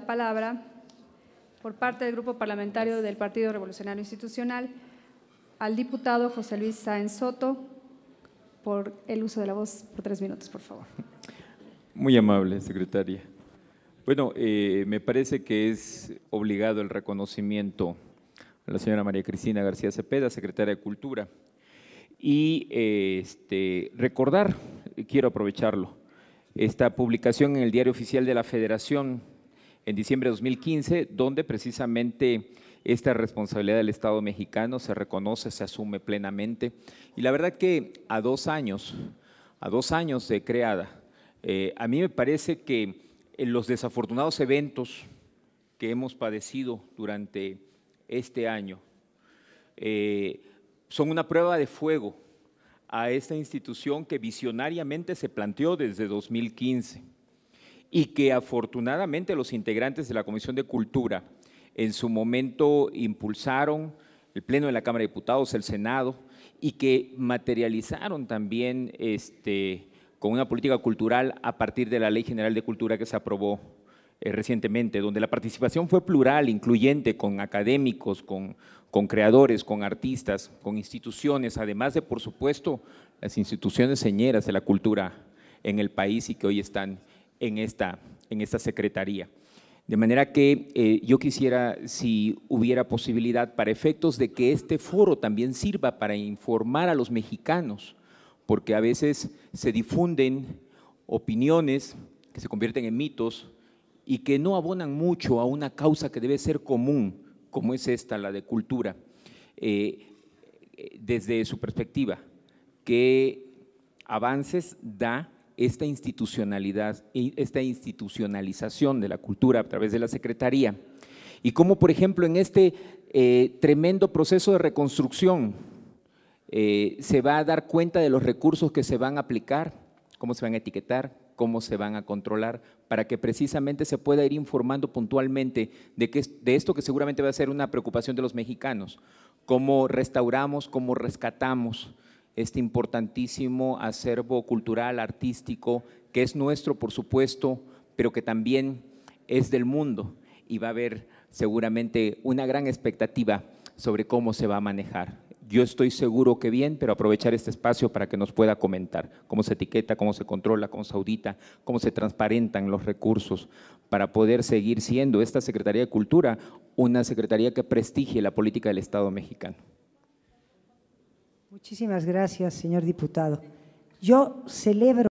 palabra por parte del Grupo Parlamentario del Partido Revolucionario Institucional al diputado José Luis Sáenz Soto por el uso de la voz por tres minutos, por favor. Muy amable, secretaria. Bueno, eh, me parece que es obligado el reconocimiento a la señora María Cristina García Cepeda, secretaria de Cultura, y eh, este, recordar, quiero aprovecharlo, esta publicación en el Diario Oficial de la Federación en diciembre de 2015, donde precisamente esta responsabilidad del Estado mexicano se reconoce, se asume plenamente. Y la verdad que a dos años, a dos años de creada, eh, a mí me parece que eh, los desafortunados eventos que hemos padecido durante este año eh, son una prueba de fuego a esta institución que visionariamente se planteó desde 2015 y que afortunadamente los integrantes de la Comisión de Cultura en su momento impulsaron el Pleno de la Cámara de Diputados, el Senado, y que materializaron también este, con una política cultural a partir de la Ley General de Cultura que se aprobó eh, recientemente, donde la participación fue plural, incluyente, con académicos, con, con creadores, con artistas, con instituciones, además de, por supuesto, las instituciones señeras de la cultura en el país y que hoy están en esta, en esta secretaría. De manera que eh, yo quisiera, si hubiera posibilidad, para efectos de que este foro también sirva para informar a los mexicanos, porque a veces se difunden opiniones que se convierten en mitos y que no abonan mucho a una causa que debe ser común, como es esta, la de cultura, eh, desde su perspectiva. ¿Qué avances da esta institucionalidad, esta institucionalización de la cultura a través de la Secretaría. Y cómo, por ejemplo, en este eh, tremendo proceso de reconstrucción eh, se va a dar cuenta de los recursos que se van a aplicar, cómo se van a etiquetar, cómo se van a controlar, para que precisamente se pueda ir informando puntualmente de, que, de esto que seguramente va a ser una preocupación de los mexicanos, cómo restauramos, cómo rescatamos este importantísimo acervo cultural, artístico, que es nuestro, por supuesto, pero que también es del mundo y va a haber seguramente una gran expectativa sobre cómo se va a manejar. Yo estoy seguro que bien, pero aprovechar este espacio para que nos pueda comentar cómo se etiqueta, cómo se controla, cómo se audita, cómo se transparentan los recursos para poder seguir siendo esta Secretaría de Cultura una secretaría que prestigie la política del Estado mexicano. Muchísimas gracias, señor diputado. Yo celebro